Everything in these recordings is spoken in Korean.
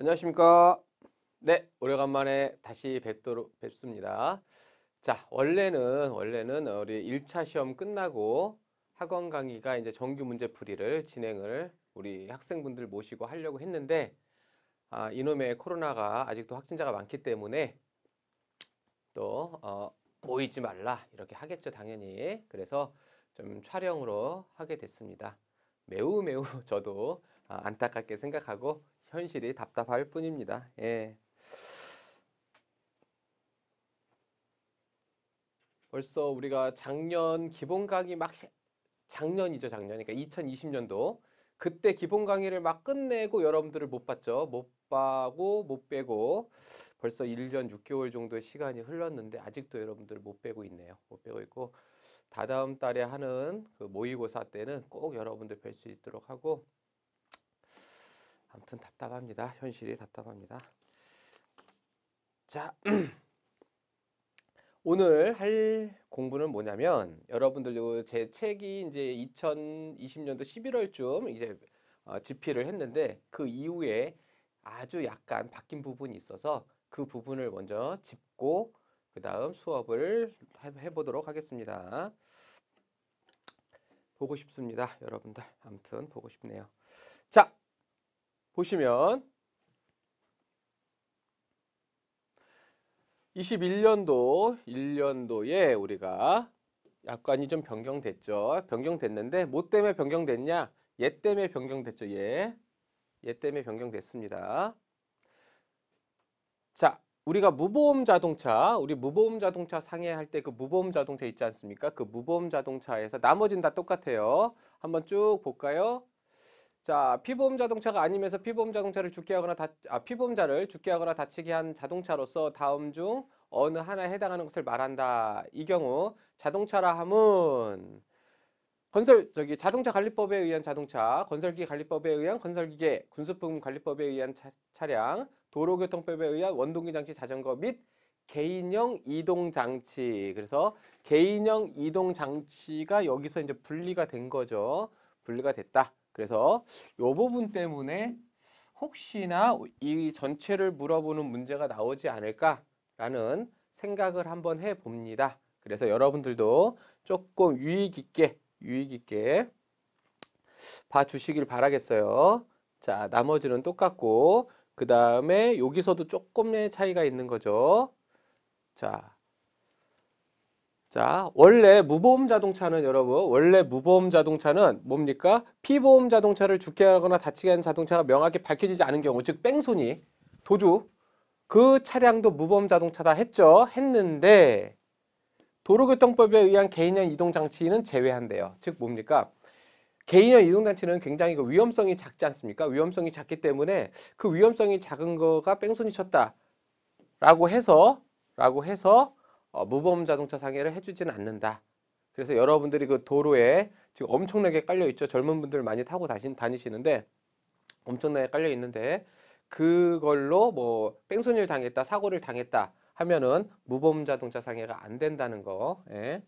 안녕하십니까 네 오래간만에 다시 뵙도록 뵙습니다 자 원래는 원래는 우리 1차 시험 끝나고 학원 강의가 이제 정규 문제 풀이를 진행을 우리 학생분들 모시고 하려고 했는데 아, 이놈의 코로나가 아직도 확진자가 많기 때문에 또 어, 모이지 말라 이렇게 하겠죠 당연히 그래서 좀 촬영으로 하게 됐습니다 매우 매우 저도 아, 안타깝게 생각하고 현실이 답답할 뿐입니다. 예. 벌써 우리가 작년 기본 강의 막 작년이죠, 작년. 그러니까 2020년도 그때 기본 강의를 막 끝내고 여러분들을 못 봤죠. 못 빠고 못 빼고 벌써 1년 6개월 정도의 시간이 흘렀는데 아직도 여러분들 못 빼고 있네요. 못 빼고 있고 다다음 달에 하는 그 모의고사 때는 꼭 여러분들 뵐 수 있도록 하고 아무튼 답답합니다. 현실이 답답합니다. 자, 오늘 할 공부는 뭐냐면 여러분들 요제 책이 이제 2020년도 11월쯤 이제 어, 집필을 했는데 그 이후에 아주 약간 바뀐 부분이 있어서 그 부분을 먼저 짚고 그 다음 수업을 해보도록 하겠습니다. 보고 싶습니다. 여러분들 아무튼 보고 싶네요. 자 보시면 21년도 1년도에 우리가 약관이 좀 변경됐죠. 변경됐는데 뭐 때문에 변경됐냐? 얘 예 때문에 변경됐죠. 얘. 예. 얘 예 때문에 변경됐습니다. 자, 우리가 무보험 자동차, 우리 무보험 자동차 상해할 때 그 무보험 자동차 있지 않습니까? 그 무보험 자동차에서 나머지는다 똑같아요. 한번 쭉 볼까요? 자, 피보험 자동차가 아니면서 피보험 자동차를 죽게 하거나 다, 아, 피보험자를 죽게 하거나 다치게 한 자동차로서 다음 중 어느 하나에 해당하는 것을 말한다. 이 경우 자동차라 함은 건설 저기 자동차 관리법에 의한 자동차, 건설기 관리법에 의한 건설기계, 군수품 관리법에 의한 차, 차량, 도로교통법에 의한 원동기 장치 자전거 및 개인형 이동 장치. 그래서 개인형 이동 장치가 여기서 이제 분리가 된 거죠. 분리가 됐다. 그래서 이 부분 때문에 혹시나 이 전체를 물어보는 문제가 나오지 않을까라는 생각을 한번 해봅니다. 그래서 여러분들도 조금 유익있게 유익있게 봐주시길 바라겠어요. 자 나머지는 똑같고 그 다음에 여기서도 조금의 차이가 있는 거죠. 자 자, 원래 무보험 자동차는 여러분, 원래 무보험 자동차는 뭡니까? 피보험 자동차를 죽게 하거나 다치게 하는 자동차가 명확히 밝혀지지 않은 경우, 즉 뺑소니, 도주, 그 차량도 무보험 자동차다 했죠. 했는데 도로교통법에 의한 개인형 이동장치는 제외한대요. 즉 뭡니까? 개인형 이동장치는 굉장히 그 위험성이 작지 않습니까? 위험성이 작기 때문에 그 위험성이 작은 거가 뺑소니 쳤다 라고 해서 라고 해서 어, 무보험 자동차 상해를 해주지는 않는다. 그래서 여러분들이 그 도로에 지금 엄청나게 깔려 있죠. 젊은 분들 많이 타고 다시, 다니시는데 엄청나게 깔려 있는데 그걸로 뭐 뺑소니를 당했다, 사고를 당했다 하면은 무보험 자동차 상해가 안 된다는 거. 예.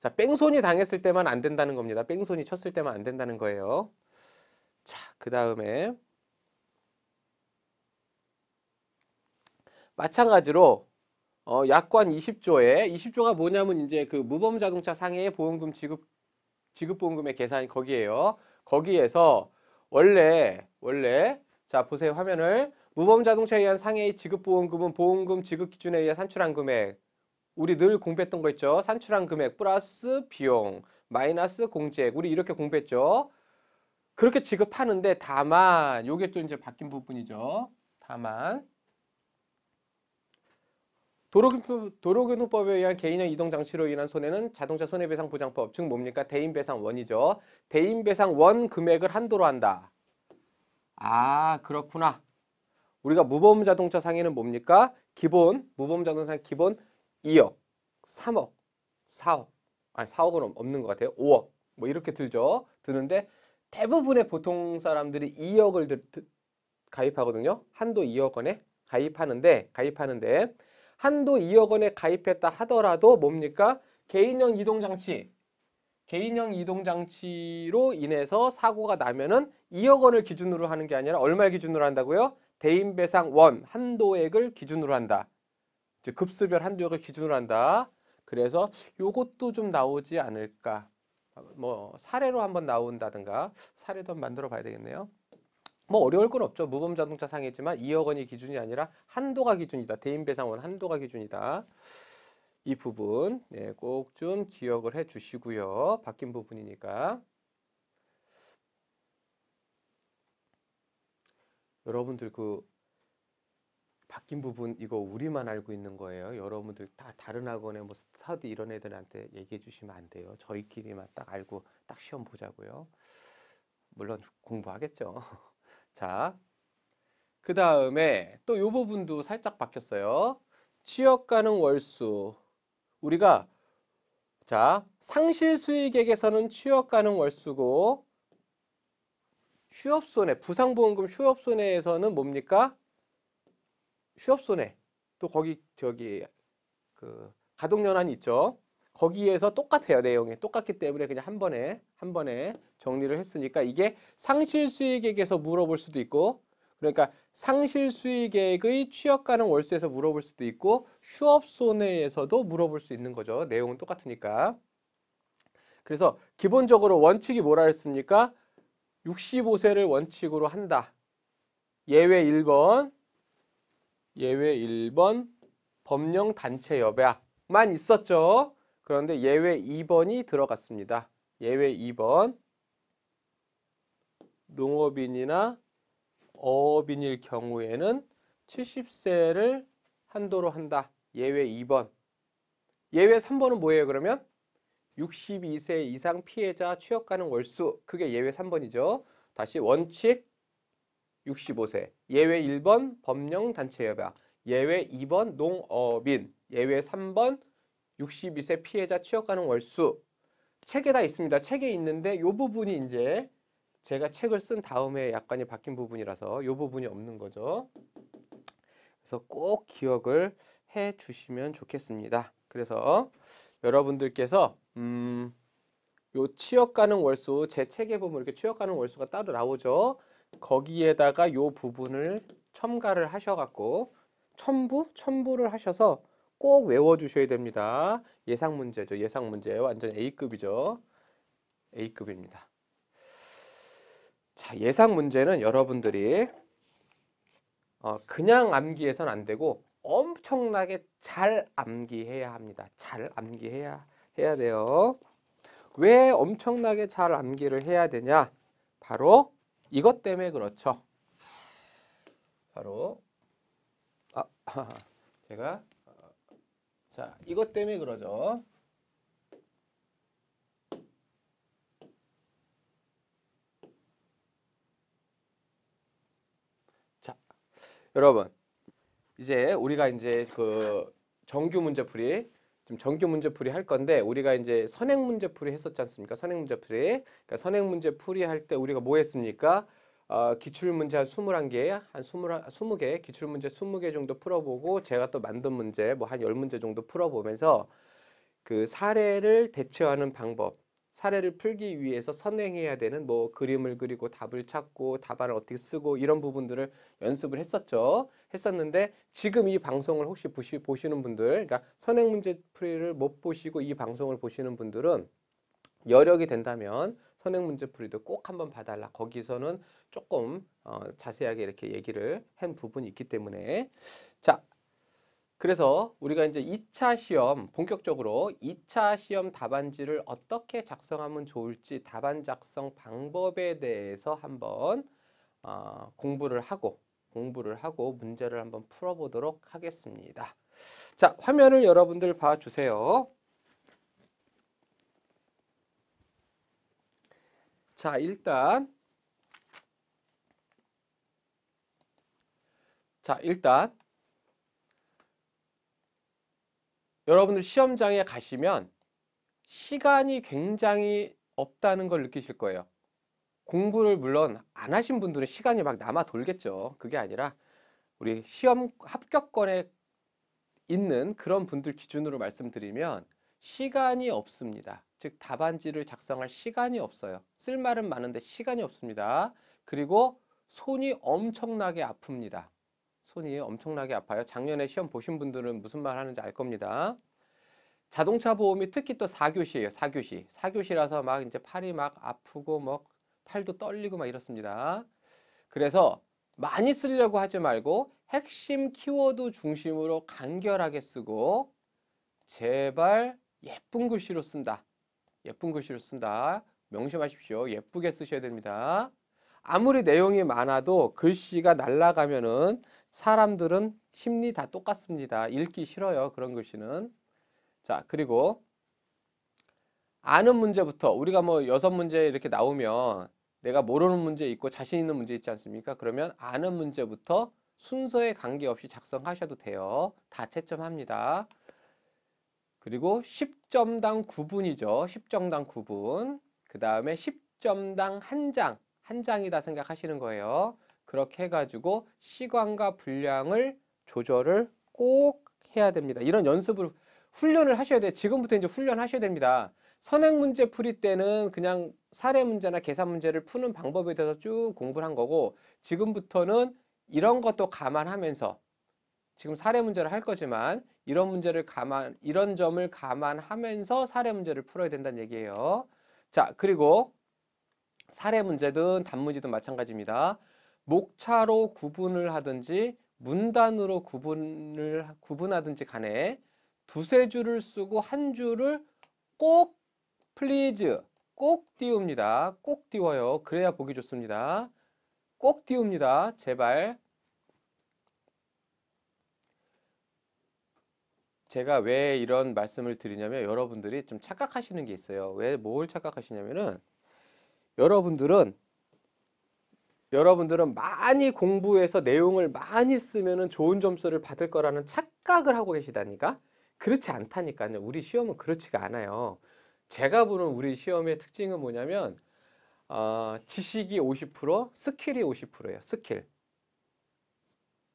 자, 뺑소니 당했을 때만 안 된다는 겁니다. 뺑소니 쳤을 때만 안 된다는 거예요. 자, 그 다음에 마찬가지로 어, 약관 20조에 20조가 뭐냐면 이제 그 무보험 자동차 상해 보험금 지급 지급 보험금의 계산이 거기에요. 거기에서 원래 원래 자 보세요 화면을 무보험 자동차에 의한 상해의 지급 보험금은 보험금 지급 기준에 의해 산출한 금액 우리 늘 공부했던 거 있죠. 산출한 금액 플러스 비용 마이너스 공제액 우리 이렇게 공부했죠. 그렇게 지급하는데 다만 요게 또 이제 바뀐 부분이죠. 다만 도로교통법에 의한 개인형 이동 장치로 인한 손해는 자동차 손해배상 보장법 즉 뭡니까 대인배상원이죠 대인배상원 금액을 한도로 한다 아 그렇구나 우리가 무보험 자동차 상해는 뭡니까 기본 무보험 자동차 기본 2억 3억 4억 아니 4억은 없는 것 같아요 5억 뭐 이렇게 들죠 드는데 대부분의 보통 사람들이 2억을 들, 가입하거든요 한도 2억 원에 가입하는데 가입하는데 한도 2억 원에 가입했다 하더라도 뭡니까? 개인형 이동장치 개인형 이동장치로 인해서 사고가 나면은 2억 원을 기준으로 하는 게 아니라 얼마 를 기준으로 한다고요? 대인배상 원 한도액을 기준으로 한다. 즉 급수별 한도액을 기준으로 한다. 그래서 요것도 좀 나오지 않을까. 뭐 사례로 한번 나온다든가 사례도 한번 만들어 봐야 되겠네요. 뭐 어려울 건 없죠. 무범 자동차 상해지만 2억 원이 기준이 아니라 한도가 기준이다. 대인 배상원 한도가 기준이다. 이 부분 네, 꼭좀 기억을 해 주시고요. 바뀐 부분이니까. 여러분들 그 바뀐 부분 이거 우리만 알고 있는 거예요. 여러분들 다 다른 학원에 뭐 스타디 이런 애들한테 얘기해 주시면 안 돼요. 저희끼리만 딱 알고 딱 시험 보자고요. 물론 공부하겠죠. 자, 그 다음에 또 이 부분도 살짝 바뀌었어요. 취업 가능 월수. 우리가 자 상실 수익액에서는 취업 가능 월수고 휴업손해, 부상보험금 휴업손해에서는 뭡니까? 휴업손해. 또 거기 저기 그 가동연한이 있죠. 거기에서 똑같아요. 내용이 똑같기 때문에 그냥 한 번에 한 번에 정리를 했으니까 이게 상실 수익액에서 물어볼 수도 있고 그러니까 상실 수익액의 취업 가능 월세에서 물어볼 수도 있고 휴업 손해에서도 물어볼 수 있는 거죠. 내용은 똑같으니까. 그래서 기본적으로 원칙이 뭐라 했습니까? 65세를 원칙으로 한다. 예외 1번 예외 1번 법령 단체 여배만 있었죠. 그런데 예외 2번이 들어갔습니다. 예외 2번 농업인이나 어업인일 경우에는 70세를 한도로 한다. 예외 2번. 예외 3번은 뭐예요 그러면? 62세 이상 피해자 취업 가능 월수 그게 예외 3번이죠. 다시 원칙 65세 예외 1번 법령 단체 협약 예외 2번 농업인 예외 3번 62세 피해자 취업 가능 월수 책에 다 있습니다. 책에 있는데 이 부분이 이제 제가 책을 쓴 다음에 약간이 바뀐 부분이라서 이 부분이 없는 거죠. 그래서 꼭 기억을 해 주시면 좋겠습니다. 그래서 여러분들께서 음, 요 취업 가능 월수 제 책에 보면 이렇게 취업 가능 월수가 따로 나오죠. 거기에다가 요 부분을 첨가를 하셔 갖고 첨부 첨부를 하셔서 꼭 외워주셔야 됩니다. 예상 문제죠. 예상 문제. 완전 A급이죠. A급입니다. 자, 예상 문제는 여러분들이 어, 그냥 암기해서는 안 되고 엄청나게 잘 암기해야 합니다. 잘 암기해야 해야 돼요. 왜 엄청나게 잘 암기를 해야 되냐? 바로 이것 때문에 그렇죠. 바로 아, 제가 자, 이것 때문에 그러죠. 자, 여러분. 이제 우리가 이제 그 정규 문제풀이 좀 정규 문제풀이 할 건데 우리가 이제 선행 문제풀이 했었지 않습니까? 선행 문제풀이. 그러니까 선행 문제풀이 할 때 우리가 뭐 했습니까? 어, 기출문제 한 21개, 한 20, 20개, 기출문제 20개 정도 풀어보고 제가 또 만든 문제 뭐 한 10문제 정도 풀어보면서 그 사례를 대처하는 방법, 사례를 풀기 위해서 선행해야 되는 뭐 그림을 그리고 답을 찾고 답안을 어떻게 쓰고 이런 부분들을 연습을 했었죠. 했었는데 지금 이 방송을 혹시 보시, 보시는 분들, 그러니까 선행 문제 풀이를 못 보시고 이 방송을 보시는 분들은 여력이 된다면 선행 문제풀이도 꼭 한번 봐달라. 거기서는 조금 어, 자세하게 이렇게 얘기를 한 부분이 있기 때문에 자 그래서 우리가 이제 2차 시험 본격적으로 2차 시험 답안지를 어떻게 작성하면 좋을지 답안 작성 방법에 대해서 한번 어, 공부를 하고 공부를 하고 문제를 한번 풀어보도록 하겠습니다. 자 화면을 여러분들 봐주세요. 자, 일단 자, 일단 여러분들 시험장에 가시면 시간이 굉장히 없다는 걸 느끼실 거예요. 공부를 물론 안 하신 분들은 시간이 막 남아 돌겠죠. 그게 아니라 우리 시험 합격권에 있는 그런 분들 기준으로 말씀드리면 시간이 없습니다. 즉 답안지를 작성할 시간이 없어요. 쓸 말은 많은데 시간이 없습니다. 그리고 손이 엄청나게 아픕니다. 손이 엄청나게 아파요. 작년에 시험 보신 분들은 무슨 말 하는지 알 겁니다. 자동차 보험이 특히 또 4교시예요. 4교시. 4교시라서 막 이제 팔이 막 아프고 뭐 팔도 떨리고 막 이렇습니다. 그래서 많이 쓰려고 하지 말고 핵심 키워드 중심으로 간결하게 쓰고 제발 예쁜 글씨로 쓴다. 예쁜 글씨로 쓴다. 명심하십시오. 예쁘게 쓰셔야 됩니다. 아무리 내용이 많아도 글씨가 날아가면은 사람들은 심리 다 똑같습니다. 읽기 싫어요. 그런 글씨는. 자, 그리고 아는 문제부터 우리가 뭐 여섯 문제 이렇게 나오면 내가 모르는 문제 있고 자신 있는 문제 있지 않습니까? 그러면 아는 문제부터 순서에 관계없이 작성하셔도 돼요. 다 채점합니다. 그리고 10점당 9분이죠. 10점당 9분. 그 다음에 10점당 한 장, 한 장이다 생각하시는 거예요. 그렇게 해가지고 시간과 분량을 조절을 꼭 해야 됩니다. 이런 연습을 훈련을 하셔야 돼. 요 지금부터 이제 훈련하셔야 됩니다. 선행 문제 풀이 때는 그냥 사례 문제나 계산 문제를 푸는 방법에 대해서 쭉 공부를 한 거고 지금부터는 이런 것도 감안하면서 지금 사례 문제를 할 거지만 이런 문제를 감안 이런 점을 감안하면서 사례 문제를 풀어야 된다는 얘기예요. 자, 그리고 사례 문제든 단문지든 마찬가지입니다. 목차로 구분을 하든지 문단으로 구분을 구분하든지 간에 두세 줄을 쓰고 한 줄을 꼭 플리즈 꼭 띄웁니다. 꼭 띄워요. 그래야 보기 좋습니다. 꼭 띄웁니다. 제발 제가 왜 이런 말씀을 드리냐면 여러분들이 좀 착각하시는 게 있어요. 왜 뭘 착각하시냐면은 여러분들은 여러분들은 많이 공부해서 내용을 많이 쓰면은 좋은 점수를 받을 거라는 착각을 하고 계시다니까. 그렇지 않다니까요. 우리 시험은 그렇지가 않아요. 제가 보는 우리 시험의 특징은 뭐냐면 어, 지식이 50%, 스킬이 50%예요. 스킬.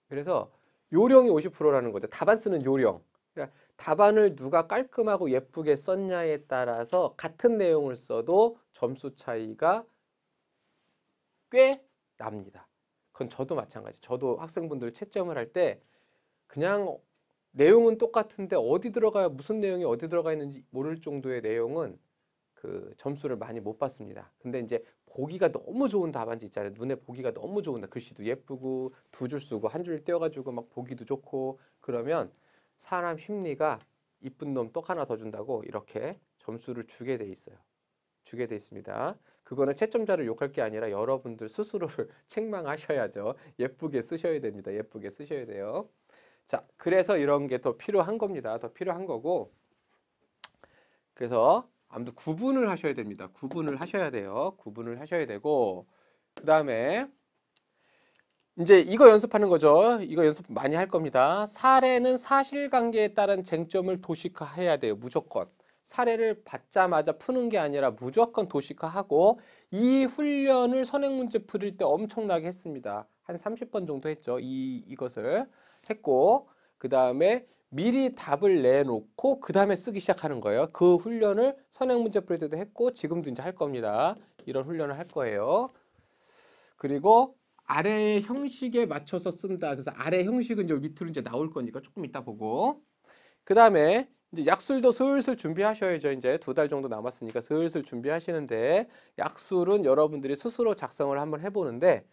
그래서 요령이 50%라는 거죠. 답안 쓰는 요령. 그러니까 답안을 누가 깔끔하고 예쁘게 썼냐에 따라서 같은 내용을 써도 점수 차이가 꽤 납니다. 그건 저도 마찬가지. 저도 학생분들 채점을 할 때 그냥 내용은 똑같은데 어디 들어가 무슨 내용이 어디 들어가 있는지 모를 정도의 내용은 그 점수를 많이 못 받습니다. 근데 이제 보기가 너무 좋은 답안지 있잖아요. 눈에 보기가 너무 좋은 글씨도 예쁘고 두 줄 쓰고 한줄 띄어가지고 막 보기도 좋고 그러면 사람 심리가 이쁜 놈똑 하나 더 준다고 이렇게 점수를 주게 돼 있어요. 주게 돼 있습니다. 그거는 채점자를 욕할 게 아니라 여러분들 스스로를 책망하셔야죠. 예쁘게 쓰셔야 됩니다. 예쁘게 쓰셔야 돼요. 자, 그래서 이런 게 더 필요한 겁니다. 더 필요한 거고. 그래서 아무튼 구분을 하셔야 됩니다. 구분을 하셔야 돼요. 구분을 하셔야 되고 그 다음에 이제 이거 연습하는 거죠. 이거 연습 많이 할 겁니다. 사례는 사실관계에 따른 쟁점을 도식화해야 돼요. 무조건. 사례를 받자마자 푸는 게 아니라 무조건 도식화하고 이 훈련을 선행문제 풀일 때 엄청나게 했습니다. 한 30번 정도 했죠. 이, 이것을 했고 그 다음에 미리 답을 내놓고 그 다음에 쓰기 시작하는 거예요. 그 훈련을 선행문제 풀 때도 했고 지금도 이제 할 겁니다. 이런 훈련을 할 거예요. 그리고 아래 형식에 맞춰서 쓴다. 그래서 아래 형식은 이제 밑으로 이제 나올 거니까 조금 이따 보고. 그 다음에 이제 약술도 슬슬 준비하셔야죠. 이제 두 달 정도 남았으니까 슬슬 준비하시는데 약술은 여러분들이 스스로 작성을 한번 해보는데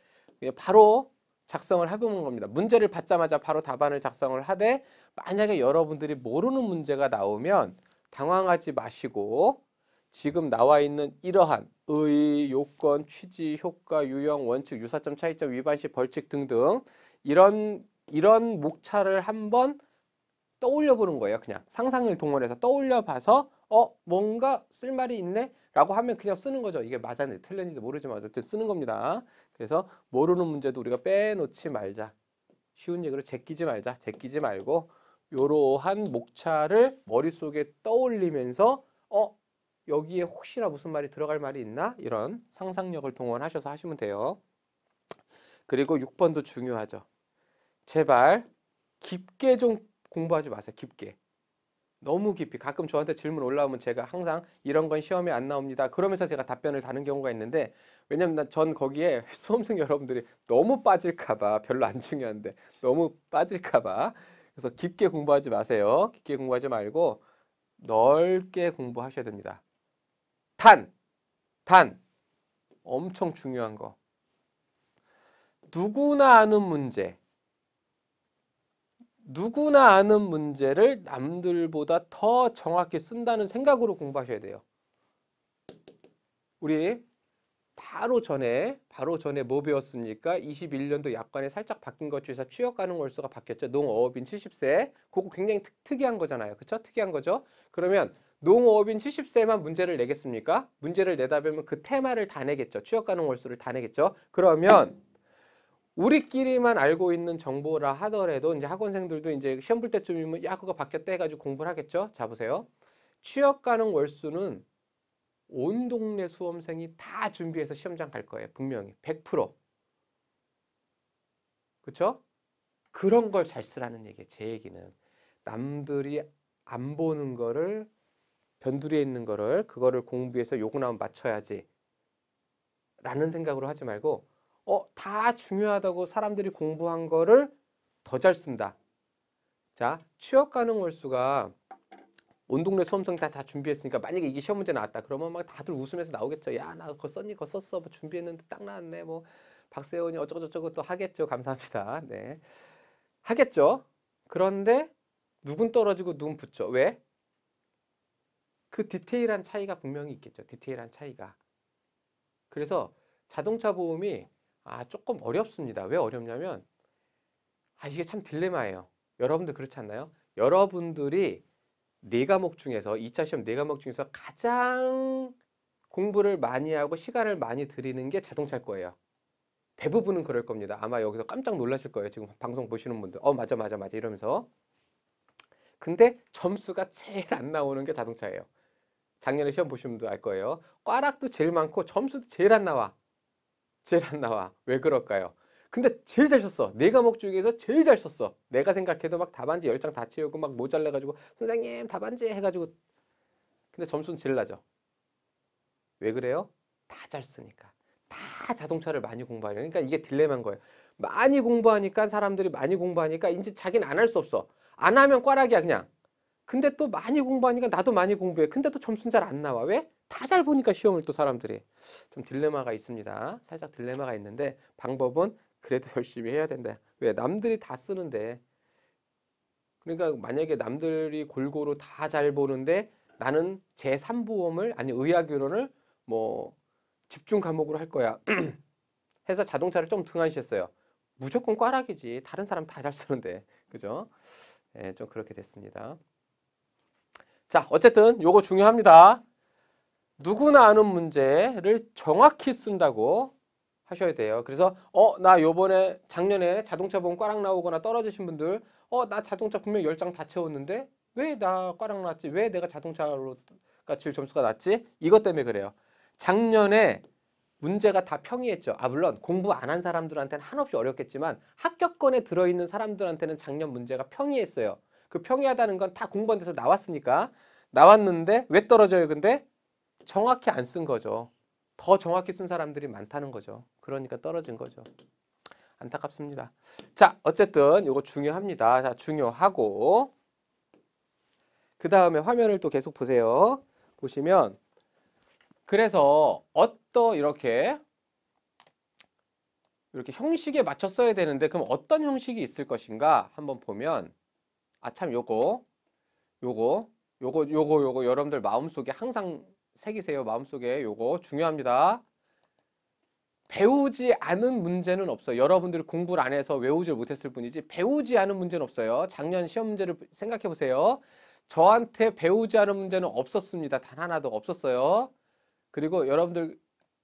바로 작성을 해보는 겁니다. 문제를 받자마자 바로 답안을 작성을 하되 만약에 여러분들이 모르는 문제가 나오면 당황하지 마시고 지금 나와 있는 이러한 의, 의 요건, 취지, 효과, 유형, 원칙, 유사점, 차이점, 위반시, 벌칙 등등 이런 이런 목차를 한번 떠올려 보는 거예요. 그냥 상상을 동원해서 떠올려 봐서 어 뭔가 쓸 말이 있네 라고 하면 그냥 쓰는 거죠. 이게 맞았네 틀렸는지 모르지만 어쨌든 쓰는 겁니다. 그래서 모르는 문제도 우리가 빼놓지 말자. 쉬운 얘기로 제끼지 말자. 제끼지 말고 이러한 목차를 머릿속에 떠올리면서 어 여기에 혹시나 무슨 말이 들어갈 말이 있나? 이런 상상력을 동원하셔서 하시면 돼요. 그리고 6번도 중요하죠. 제발 깊게 좀 공부하지 마세요. 깊게. 너무 깊이. 가끔 저한테 질문 올라오면 제가 항상 이런 건 시험에 안 나옵니다. 그러면서 제가 답변을 다는 경우가 있는데 왜냐면 전 거기에 수험생 여러분들이 너무 빠질까봐 별로 안 중요한데 너무 빠질까봐 그래서 깊게 공부하지 마세요. 깊게 공부하지 말고 넓게 공부하셔야 됩니다. 단, 단, 엄청 중요한 거. 누구나 아는 문제. 누구나 아는 문제를 남들보다 더 정확히 쓴다는 생각으로 공부하셔야 돼요. 우리 바로 전에 바로 전에 뭐 배웠습니까? 21년도 약관에 살짝 바뀐 것 중에서 취업 가능 월수가 바뀌었죠. 농어업인 70세. 그거 굉장히 특, 이한 거잖아요. 그렇 특이한 거죠. 그러면 농업인 70세만 문제를 내겠습니까? 문제를 내다보면 그 테마를 다 내겠죠. 취업 가능 월수를 다 내겠죠. 그러면 우리끼리만 알고 있는 정보라 하더라도 이제 학원생들도 이제 시험 볼 때쯤이면 야 그거 바뀌었다 해가지고 공부를 하겠죠. 자 보세요. 취업 가능 월수는 온 동네 수험생이 다 준비해서 시험장 갈 거예요. 분명히 100%. 그렇죠? 그런 걸 잘 쓰라는 얘기예요. 제 얘기는. 남들이 안 보는 거를 변두리에 있는 거를 그거를 공부해서 요거 나오면 맞춰야지 라는 생각으로 하지 말고 어, 다 중요하다고 사람들이 공부한 거를 더 잘 쓴다. 자, 취업 가능 월수가 온 동네 수험생 다, 다 준비했으니까 만약에 이게 시험 문제 나왔다. 그러면 막 다들 웃으면서 나오겠죠. 야, 나 그거 썼니? 그거 썼어. 뭐 준비했는데 딱 나왔네. 뭐 박세원이 어쩌고저쩌고 또 하겠죠. 감사합니다. 네. 하겠죠. 그런데 누군 떨어지고 눈 붙죠. 왜? 그 디테일한 차이가 분명히 있겠죠. 디테일한 차이가. 그래서 자동차 보험이 아, 조금 어렵습니다. 왜 어렵냐면 아, 이게 참 딜레마예요. 여러분들 그렇지 않나요? 여러분들이 네 과목 중에서 2차 시험 네 과목 중에서 가장 공부를 많이 하고 시간을 많이 들이는 게 자동차일 거예요. 대부분은 그럴 겁니다. 아마 여기서 깜짝 놀라실 거예요. 지금 방송 보시는 분들. 어, 맞아, 맞아, 맞아. 이러면서. 근데 점수가 제일 안 나오는 게 자동차예요. 작년에 시험 보시면알 거예요. 꽈락도 제일 많고 점수도 제일 안 나와. 제일 안 나와. 왜 그럴까요? 근데 제일 잘 썼어. 네 과목 중에서 제일 잘 썼어. 내가 생각해도 막 답안지 열장다 채우고 막 모자라가지고 선생님 답안지 해가지고 근데 점수는 제일 낮아. 왜 그래요? 다 잘 쓰니까. 다 자동차를 많이 공부하려 니까 그러니까 이게 딜레마인 거예요. 많이 공부하니까 사람들이 많이 공부하니까 이제 자기는 안 할 수 없어. 안 하면 꽈락이야 그냥. 근데 또 많이 공부하니까 나도 많이 공부해. 근데 또 점수는 잘 안 나와. 왜? 다 잘 보니까 시험을 또 사람들이. 좀 딜레마가 있습니다. 살짝 딜레마가 있는데 방법은 그래도 열심히 해야 된다. 왜? 남들이 다 쓰는데. 그러니까 만약에 남들이 골고루 다 잘 보는데 나는 제3보험을 아니 의학이론을 뭐 집중 과목으로 할 거야. 해서 자동차를 좀 등한시했어요. 무조건 꽈락이지. 다른 사람 다 잘 쓰는데. 그죠? 예, 좀 그렇게 됐습니다. 자, 어쨌든 요거 중요합니다. 누구나 아는 문제를 정확히 쓴다고 하셔야 돼요. 그래서 어, 나 요번에 작년에 자동차 보험 꽈락 나오거나 떨어지신 분들 어, 나 자동차 분명 10장 다 채웠는데 왜 나 꽈락 났지? 왜 내가 자동차로 그러니까 질 점수가 낮지? 이것 때문에 그래요. 작년에 문제가 다 평이했죠. 아 물론 공부 안 한 사람들한테는 한없이 어렵겠지만 합격권에 들어있는 사람들한테는 작년 문제가 평이했어요. 그 평이하다는 건 다 공부한데서 나왔으니까 나왔는데 왜 떨어져요? 근데 정확히 안 쓴 거죠. 더 정확히 쓴 사람들이 많다는 거죠. 그러니까 떨어진 거죠. 안타깝습니다. 자, 어쨌든 이거 중요합니다. 자, 중요하고 그 다음에 화면을 또 계속 보세요. 보시면 그래서 어떠 이렇게 이렇게 형식에 맞춰 써야 되는데 그럼 어떤 형식이 있을 것인가 한번 보면 아참 요거 요거 요거 요거 요거 여러분들 마음속에 항상 새기세요. 마음속에 요거 중요합니다. 배우지 않은 문제는 없어요. 여러분들이 공부를 안 해서 외우질 못했을 뿐이지 배우지 않은 문제는 없어요. 작년 시험 문제를 생각해 보세요. 저한테 배우지 않은 문제는 없었습니다. 단 하나도 없었어요. 그리고 여러분들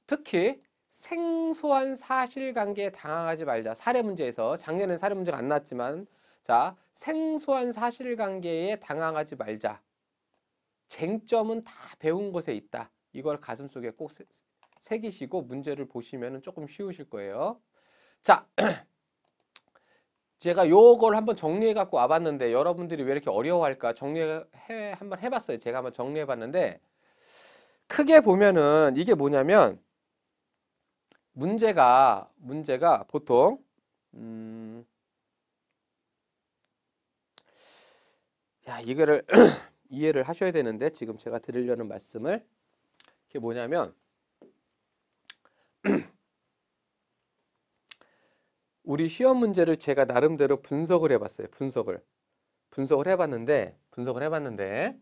특히 생소한 사실관계에 당황하지 말자. 사례 문제에서 작년엔 사례 문제가 안 났지만 자, 생소한 사실관계에 당황하지 말자. 쟁점은 다 배운 곳에 있다. 이걸 가슴속에 꼭 새기시고 문제를 보시면 조금 쉬우실 거예요. 자, 제가 요걸 한번 정리해 갖고 와봤는데 여러분들이 왜 이렇게 어려워할까 정리해 한번 해봤어요. 제가 한번 정리해 봤는데 크게 보면은 이게 뭐냐면 문제가 문제가 보통 음 야, 이거를 이해를 하셔야 되는데 지금 제가 드리려는 말씀을 그게 뭐냐면 우리 시험 문제를 제가 나름대로 분석을 해봤어요. 분석을 분석을 해봤는데 분석을 해봤는데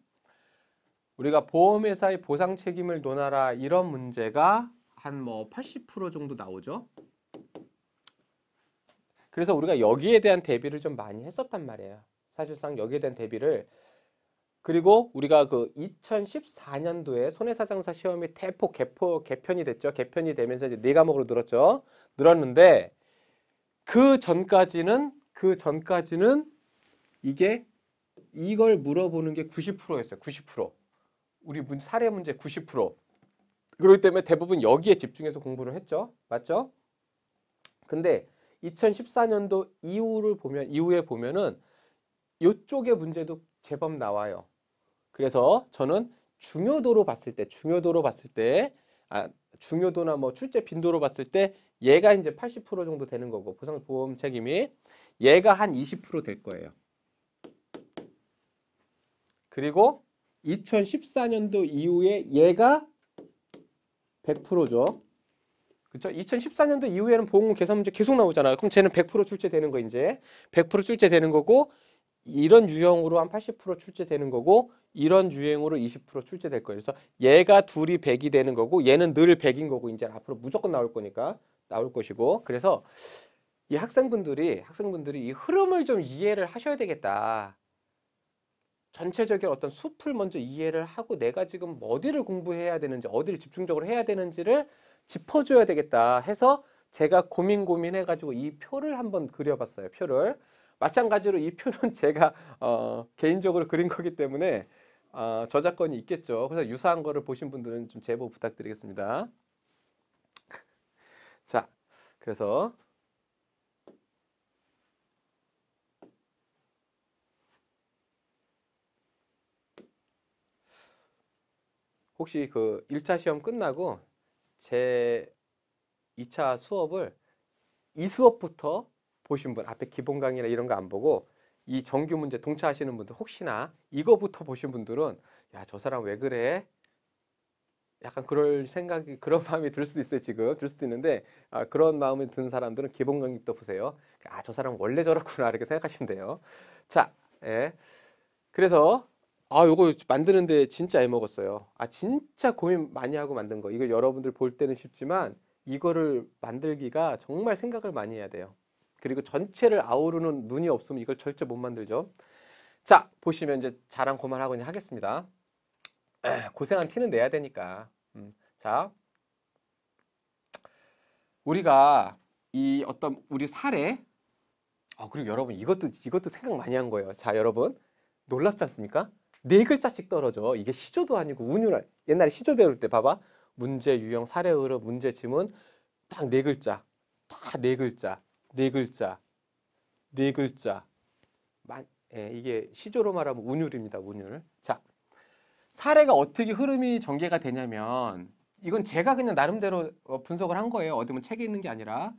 우리가 보험회사의 보상 책임을 논하라 이런 문제가 한 뭐 80% 정도 나오죠. 그래서 우리가 여기에 대한 대비를 좀 많이 했었단 말이에요. 사실상 여기에 대한 대비를 그리고 우리가 그 2014년도에 손해사장사 시험이 대폭 개포, 개편이 됐죠. 개편이 되면서 이제 네 과목으로 늘었죠. 늘었는데 그 전까지는 그 전까지는 이게 이걸 물어보는 게 90%였어요. 90%. 우리 문, 사례 문제 90%. 그렇기 때문에 대부분 여기에 집중해서 공부를 했죠. 맞죠? 근데 2014년도 이후를 보면 이후에 보면은 이쪽의 문제도 제법 나와요. 그래서 저는 중요도로 봤을 때, 중요도로 봤을 때, 아, 중요도나 뭐 출제 빈도로 봤을 때 얘가 이제 80% 정도 되는 거고 보상 보험 책임이 얘가 한 20%될 거예요. 그리고 2014년도 이후에 얘가 100%죠. 그렇죠? 2014년도 이후에는 보험 개선 문제 계속 나오잖아요. 그럼 쟤는 100% 출제되는 거 이제 100% 출제되는 거고 이런 유형으로 한 80% 출제되는 거고 이런 유형으로 20% 출제될 거예요. 그래서 얘가 둘이 100이 되는 거고 얘는 늘 100인 거고 이제 앞으로 무조건 나올 거니까 나올 것이고 그래서 이 학생분들이 학생분들이 이 흐름을 좀 이해를 하셔야 되겠다. 전체적인 어떤 숲을 먼저 이해를 하고 내가 지금 어디를 공부해야 되는지 어디를 집중적으로 해야 되는지를 짚어줘야 되겠다 해서 제가 고민 고민해가지고 이 표를 한번 그려봤어요. 표를 마찬가지로 이 표는 제가 어, 개인적으로 그린 거기 때문에 어, 저작권이 있겠죠. 그래서 유사한 거를 보신 분들은 좀 제보 부탁드리겠습니다. 자, 그래서 혹시 그 1차 시험 끝나고 제 2차 수업을 이 수업부터 보신 분 앞에 기본 강의나 이런 거 안 보고 이 정규 문제 동차하시는 분들 혹시나 이거부터 보신 분들은 야 저 사람 왜 그래? 약간 그럴 생각이 그런 마음이 들 수도 있어요 지금 들 수도 있는데 아, 그런 마음이 드는 사람들은 기본 강의부터 보세요 아 저 사람 원래 저렇구나 이렇게 생각하시면 돼요 자 예. 그래서 아 요거 만드는데 진짜 애먹었어요 아 진짜 고민 많이 하고 만든 거 이거 여러분들 볼 때는 쉽지만 이거를 만들기가 정말 생각을 많이 해야 돼요 그리고 전체를 아우르는 눈이 없으면 이걸 절대 못 만들죠. 자, 보시면 이제 자랑 고만하고 이제 하겠습니다. 에 고생한 티는 내야 되니까. 음, 자, 우리가 이 어떤 우리 사례, 아, 그리고 여러분 이것도 이것도 생각 많이 한 거예요. 자, 여러분 놀랍지 않습니까? 네 글자씩 떨어져. 이게 시조도 아니고 운율. 옛날에 시조 배울 때 봐봐. 문제 유형, 사례 의로 문제 지문 딱 네 글자. 다 네 글자. 네 글자, 네 글자. 만, 예, 이게 시조로 말하면 운율입니다. 운율. 자, 사례가 어떻게 흐름이 전개가 되냐면 이건 제가 그냥 나름대로 어, 분석을 한 거예요. 어디 뭐 책에 있는 게 아니라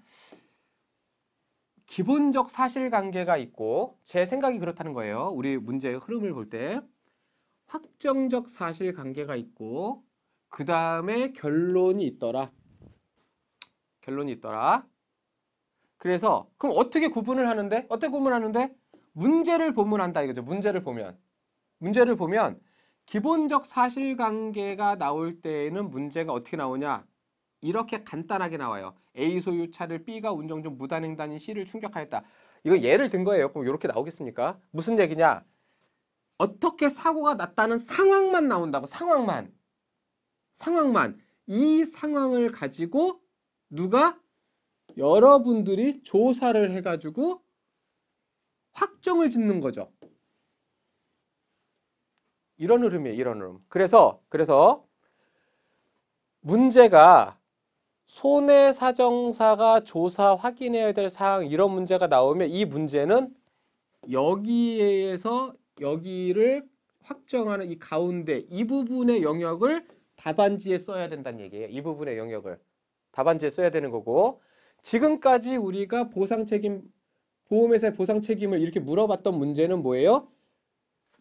기본적 사실관계가 있고 제 생각이 그렇다는 거예요. 우리 문제의 흐름을 볼 때 확정적 사실관계가 있고 그 다음에 결론이 있더라. 결론이 있더라. 그래서 그럼 어떻게 구분을 하는데? 어떻게 구분하는데? 문제를 보문한다 이거죠. 문제를 보면. 문제를 보면 기본적 사실관계가 나올 때에는 문제가 어떻게 나오냐? 이렇게 간단하게 나와요. A 소유차를 B가 운전 중 무단횡단인 C를 충격하였다. 이거 예를 든 거예요. 그럼 이렇게 나오겠습니까? 무슨 얘기냐? 어떻게 사고가 났다는 상황만 나온다고. 상황만. 상황만. 이 상황을 가지고 누가 여러분들이 조사를 해가지고 확정을 짓는 거죠. 이런 흐름이에요. 이런 흐름. 그래서 그래서 문제가 손해사정사가 조사 확인해야 될 사항 이런 문제가 나오면 이 문제는 여기에서 여기를 확정하는 이 가운데 이 부분의 영역을 답안지에 써야 된다는 얘기예요. 이 부분의 영역을 답안지에 써야 되는 거고 지금까지 우리가 보상 책임 보험회사의 보상 책임을 이렇게 물어봤던 문제는 뭐예요?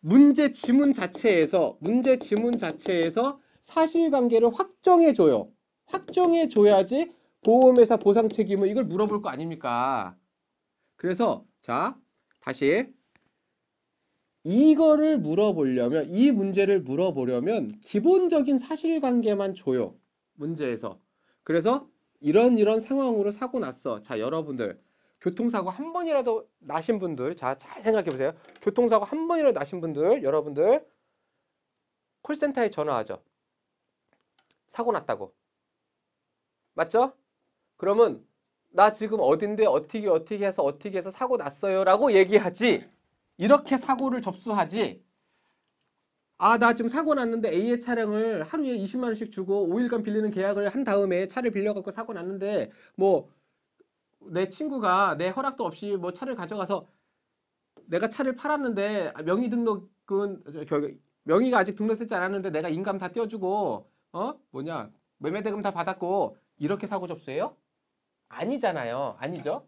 문제 지문 자체에서 문제 지문 자체에서 사실관계를 확정해 줘요. 확정해 줘야지 보험회사 보상 책임을 이걸 물어볼 거 아닙니까? 그래서 자 다시 이거를 물어보려면 이 문제를 물어보려면 기본적인 사실관계만 줘요 문제에서 그래서 이런 이런 상황으로 사고 났어. 자, 여러분들 교통사고 한 번이라도 나신 분들 자, 잘 생각해 보세요. 교통사고 한 번이라도 나신 분들 여러분들 콜센터에 전화하죠. 사고 났다고. 맞죠? 그러면 나 지금 어딘데 어떻게 어떻게 해서 어떻게 해서 사고 났어요라고 얘기하지. 이렇게 사고를 접수하지. 아, 나 지금 사고 났는데 A의 차량을 하루에 20만 원씩 주고 5일간 빌리는 계약을 한 다음에 차를 빌려 갖고 사고 났는데 뭐 내 친구가 내 허락도 없이 뭐 차를 가져가서 내가 차를 팔았는데 아, 명의 등록은 명의가 아직 등록되지 않았는데 내가 인감 다 떼어주고 어? 뭐냐? 매매 대금 다 받았고 이렇게 사고 접수해요? 아니잖아요. 아니죠?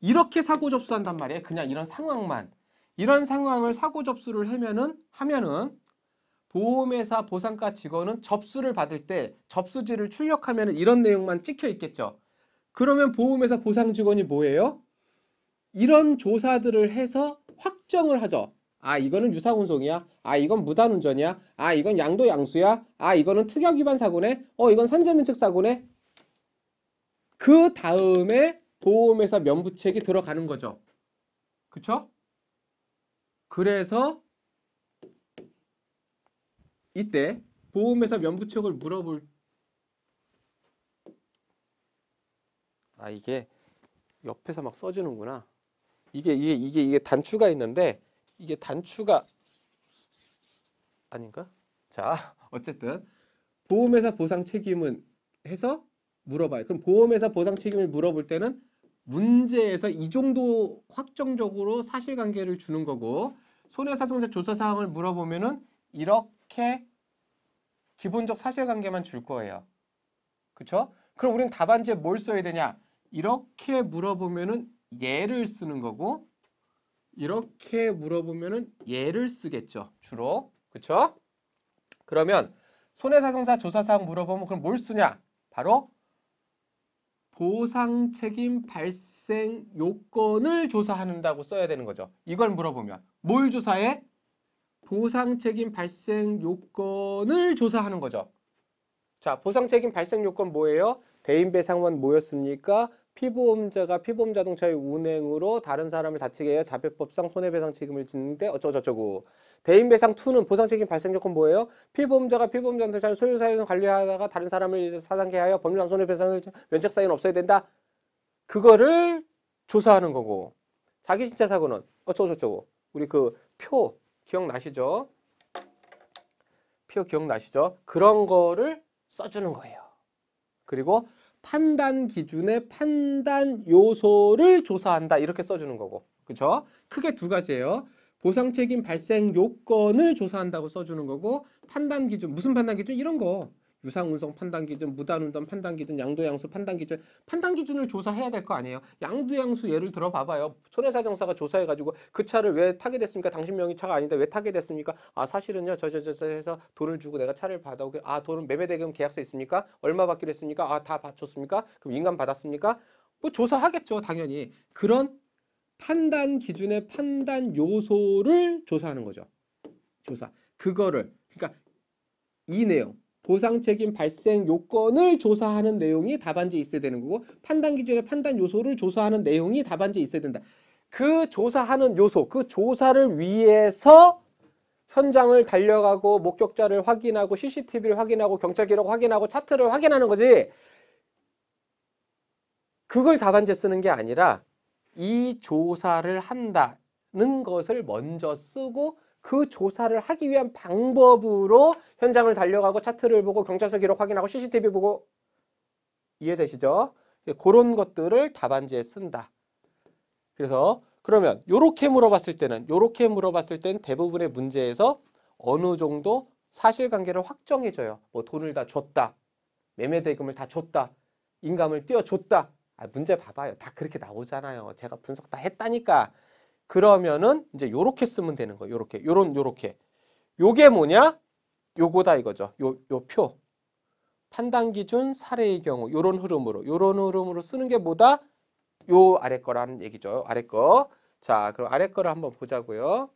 이렇게 사고 접수한단 말이에요. 그냥 이런 상황만 이런 상황을 사고 접수를 하면은 하면은 보험회사 보상가 직원은 접수를 받을 때 접수지를 출력하면 이런 내용만 찍혀 있겠죠. 그러면 보험회사 보상 직원이 뭐예요? 이런 조사들을 해서 확정을 하죠. 아 이거는 유사운송이야. 아 이건 무단운전이야. 아 이건 양도양수야. 아 이거는 특약위반 사고네. 어 이건 산재면책 사고네. 그 다음에 보험회사 면부책이 들어가는 거죠. 그쵸? 그래서 이때 보험회사 면부책을 물어볼 아 이게 옆에서 막 써주는구나 이게 이게 이게 이게 단추가 있는데 이게 단추가 아닌가? 자 어쨌든 보험회사 보상 책임은 해서 물어봐요. 그럼 보험회사 보상 책임을 물어볼 때는 문제에서 이 정도 확정적으로 사실관계를 주는 거고 손해사정제 조사사항을 물어보면은 이렇게 이렇게 기본적 사실관계만 줄 거예요. 그렇죠? 그럼 우리는 답안지에 뭘 써야 되냐? 이렇게 물어보면은 예를 쓰는 거고 이렇게 물어보면은 예를 쓰겠죠. 주로. 그렇죠? 그러면 손해사정사 조사사항 물어보면 그럼 뭘 쓰냐? 바로 보상 책임 발생 요건을 조사한다고 써야 되는 거죠. 이걸 물어보면 뭘 조사해? 보상 책임 발생 요건을 조사하는 거죠. 자, 보상 책임 발생 요건 뭐예요? 대인 배상원 뭐였습니까? 피보험자가 피보험 자동차의 운행으로 다른 사람을 다치게 해야 자폐법상 손해배상 책임을 지는데 어쩌고저쩌고 대인배상 2는 보상 책임 발생 요건 뭐예요? 피보험자가 피보험 자동차를 소유사에서 관리하다가 다른 사람을 사상케 하여 법률상 손해배상을 면책 사유는 없어야 된다. 그거를 조사하는 거고 자기 신체 사고는 어쩌고저쩌고 우리 그표 기억나시죠? 피 기억나시죠? 그런 거를 써주는 거예요. 그리고 판단 기준의 판단 요소를 조사한다 이렇게 써주는 거고 그죠? 크게 두 가지예요. 보상 책임 발생 요건을 조사한다고 써주는 거고 판단 기준 무슨 판단 기준 이런 거 유상운성 판단 기준, 무단운전 판단 기준, 양도양수 판단 기준, 판단 기준을 조사해야 될 거 아니에요. 양도양수 예를 들어봐봐요. 손해사정사가 조사해가지고 그 차를 왜 타게 됐습니까? 당신 명의 차가 아닌데 왜 타게 됐습니까? 아 사실은요 저저저저 저, 저 해서 돈을 주고 내가 차를 받아오게 아 돈은 매매대금 계약서 있습니까? 얼마 받기로 했습니까? 아 다 받쳤습니까? 그럼 인감 받았습니까? 뭐 조사하겠죠 당연히 그런 판단 기준의 판단 요소를 조사하는 거죠. 조사 그거를 그러니까 이 내용 보상 책임 발생 요건을 조사하는 내용이 답안지에 있어야 되는 거고 판단 기준의 판단 요소를 조사하는 내용이 답안지에 있어야 된다. 그 조사하는 요소, 그 조사를 위해서 현장을 달려가고 목격자를 확인하고 CCTV를 확인하고 경찰 기록 확인하고 차트를 확인하는 거지 그걸 답안지에 쓰는 게 아니라 이 조사를 한다는 것을 먼저 쓰고 그 조사를 하기 위한 방법으로 현장을 달려가고 차트를 보고 경찰서 기록 확인하고 CCTV 보고 이해되시죠? 그런 것들을 답안지에 쓴다. 그래서 그러면 이렇게 물어봤을 때는 요렇게 물어봤을 땐 대부분의 문제에서 어느 정도 사실관계를 확정해줘요. 뭐 돈을 다 줬다. 매매 대금을 다 줬다. 인감을 띄워줬다. 아, 문제 봐봐요. 다 그렇게 나오잖아요. 제가 분석 다 했다니까. 그러면은 이제 요렇게 쓰면 되는 거예요. 요렇게. 요런 요렇게. 요게 뭐냐? 요거다 이거죠. 요 요 표. 판단 기준 사례의 경우 요런 흐름으로 요런 흐름으로 쓰는 게 뭐다? 요 아래 거라는 얘기죠. 아래 거. 자, 그럼 아래 거를 한번 보자고요.